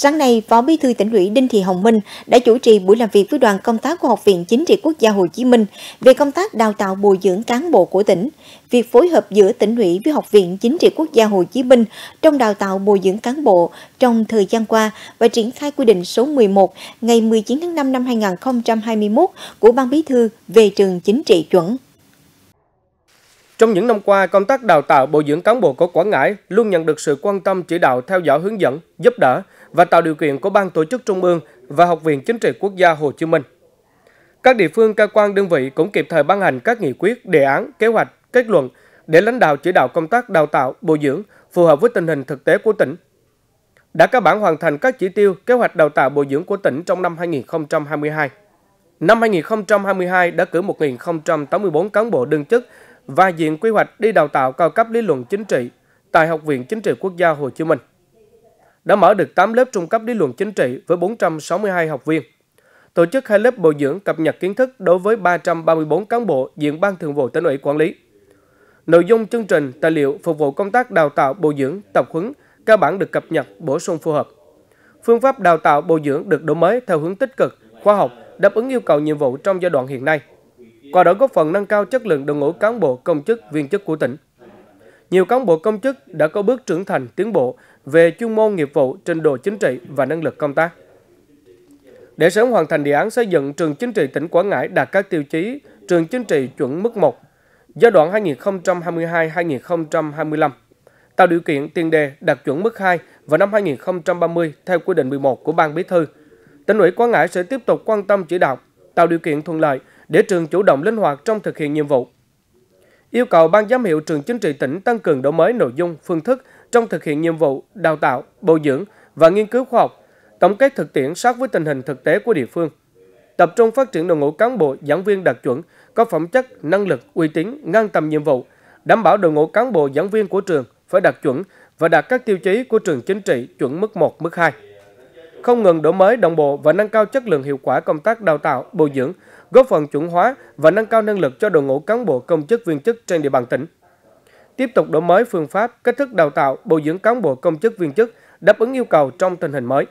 Sáng nay, Phó Bí thư tỉnh ủy Đinh Thị Hồng Minh đã chủ trì buổi làm việc với đoàn công tác của Học viện Chính trị Quốc gia Hồ Chí Minh về công tác đào tạo bồi dưỡng cán bộ của tỉnh. Việc phối hợp giữa tỉnh ủy với Học viện Chính trị Quốc gia Hồ Chí Minh trong đào tạo bồi dưỡng cán bộ trong thời gian qua và triển khai quy định số 11 ngày 19 tháng 5 năm 2021 của Ban Bí thư về trường chính trị chuẩn. Trong những năm qua, công tác đào tạo bồi dưỡng cán bộ của Quảng Ngãi luôn nhận được sự quan tâm chỉ đạo theo dõi hướng dẫn, giúp đỡ và tạo điều kiện của Ban Tổ chức Trung ương và Học viện Chính trị Quốc gia Hồ Chí Minh. Các địa phương, cơ quan, đơn vị cũng kịp thời ban hành các nghị quyết, đề án, kế hoạch, kết luận để lãnh đạo chỉ đạo công tác đào tạo, bồi dưỡng phù hợp với tình hình thực tế của tỉnh. Đã cơ bản hoàn thành các chỉ tiêu, kế hoạch đào tạo bồi dưỡng của tỉnh trong năm 2022. Năm 2022 đã cử 1.084 cán bộ đương chức và Diện Quy hoạch đi đào tạo cao cấp lý luận chính trị tại Học viện Chính trị Quốc gia Hồ Chí Minh. Đã mở được 8 lớp trung cấp lý luận chính trị với 462 học viên, tổ chức hai lớp bồi dưỡng cập nhật kiến thức đối với 334 cán bộ diện Ban Thường vụ Tỉnh ủy quản lý. Nội dung chương trình, tài liệu phục vụ công tác đào tạo bồi dưỡng, tập huấn, cơ bản được cập nhật, bổ sung phù hợp. Phương pháp đào tạo bồi dưỡng được đổi mới theo hướng tích cực, khoa học, đáp ứng yêu cầu nhiệm vụ trong giai đoạn hiện nay – qua đó góp phần nâng cao chất lượng đội ngũ cán bộ công chức viên chức của tỉnh. Nhiều cán bộ công chức đã có bước trưởng thành tiến bộ về chuyên môn nghiệp vụ, trình độ chính trị và năng lực công tác. Để sớm hoàn thành đề án xây dựng trường chính trị tỉnh Quảng Ngãi đạt các tiêu chí trường chính trị chuẩn mức 1 giai đoạn 2022-2025, tạo điều kiện tiền đề đạt chuẩn mức 2 vào năm 2030 theo quy định 11 của Ban Bí thư. Tỉnh ủy Quảng Ngãi sẽ tiếp tục quan tâm chỉ đạo, tạo điều kiện thuận lợi để trường chủ động linh hoạt trong thực hiện nhiệm vụ. Yêu cầu Ban giám hiệu trường chính trị tỉnh tăng cường đổi mới nội dung, phương thức trong thực hiện nhiệm vụ, đào tạo, bồi dưỡng và nghiên cứu khoa học, tổng kết thực tiễn sát với tình hình thực tế của địa phương. Tập trung phát triển đội ngũ cán bộ, giảng viên đạt chuẩn, có phẩm chất, năng lực, uy tín, ngang tầm nhiệm vụ, đảm bảo đội ngũ cán bộ, giảng viên của trường phải đạt chuẩn và đạt các tiêu chí của trường chính trị chuẩn mức 1, mức 2 không ngừng đổi mới đồng bộ và nâng cao chất lượng hiệu quả công tác đào tạo, bồi dưỡng, góp phần chuẩn hóa và nâng cao năng lực cho đội ngũ cán bộ công chức viên chức trên địa bàn tỉnh. Tiếp tục đổi mới phương pháp, cách thức đào tạo, bồi dưỡng cán bộ công chức viên chức đáp ứng yêu cầu trong tình hình mới.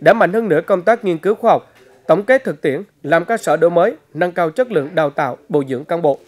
Đã mạnh hơn nữa công tác nghiên cứu khoa học, tổng kết thực tiễn, làm cơ sở đổi mới, nâng cao chất lượng đào tạo, bồi dưỡng cán bộ.